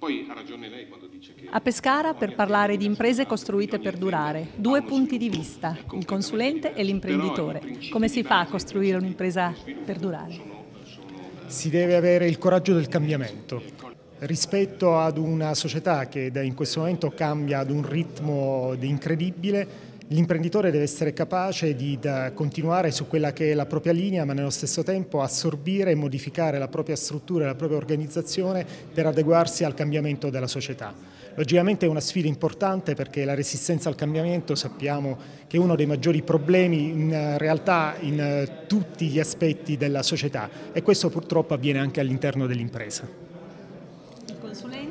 Poi ha ragione lei quando dice che... A Pescara per parlare di imprese costruite per durare, due punti di vista, il consulente e l'imprenditore. Come si fa a costruire un'impresa per durare? Si deve avere il coraggio del cambiamento rispetto ad una società che in questo momento cambia ad un ritmo incredibile L'imprenditore deve essere capace di continuare su quella che è la propria linea, ma nello stesso tempo assorbire e modificare la propria struttura e la propria organizzazione per adeguarsi al cambiamento della società. Logicamente è una sfida importante perché la resistenza al cambiamento sappiamo che è uno dei maggiori problemi in eh, realtà in eh, tutti gli aspetti della società e questo purtroppo avviene anche all'interno dell'impresa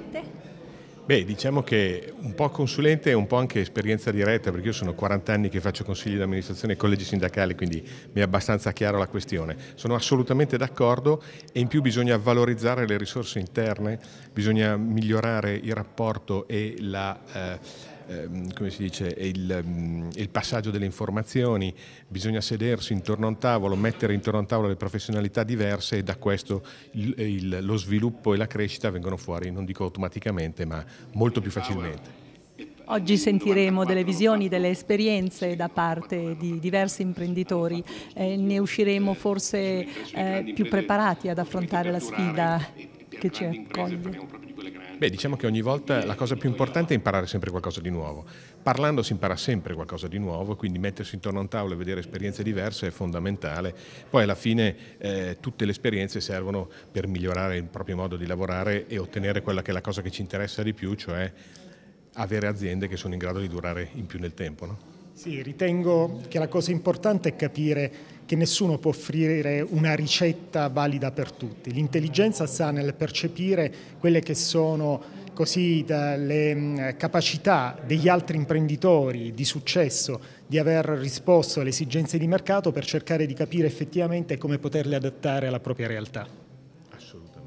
consulente? Beh, diciamo che un po' consulente e un po' anche esperienza diretta, perché io sono 40 anni che faccio consigli di amministrazione e collegi sindacali, quindi mi è abbastanza chiaro la questione. Sono assolutamente d'accordo e in più bisogna valorizzare le risorse interne, bisogna migliorare il rapporto e la... Eh, Ehm, come si dice, il, mm, il, passaggio delle informazioni, bisogna sedersi intorno a un tavolo, mettere intorno a un tavolo le professionalità diverse e da questo il, il, lo sviluppo e la crescita vengono fuori, non dico automaticamente, ma molto più facilmente. Oggi sentiremo delle visioni, delle esperienze da parte di diversi imprenditori, eh, ne usciremo forse eh, più preparati ad affrontare la sfida che ci accoglie. Beh, diciamo che ogni volta la cosa più importante è imparare sempre qualcosa di nuovo. Parlando si impara sempre qualcosa di nuovo, quindi mettersi intorno a un tavolo e vedere esperienze diverse è fondamentale. Poi alla fine eh, tutte le esperienze servono per migliorare il proprio modo di lavorare e ottenere quella che è la cosa che ci interessa di più, cioè avere aziende che sono in grado di durare in più nel tempo. No? Sì, ritengo che la cosa importante è capire che nessuno può offrire una ricetta valida per tutti. L'intelligenza sta nel percepire quelle che sono così le mm, capacità degli altri imprenditori di successo di aver risposto alle esigenze di mercato per cercare di capire effettivamente come poterle adattare alla propria realtà. Assolutamente.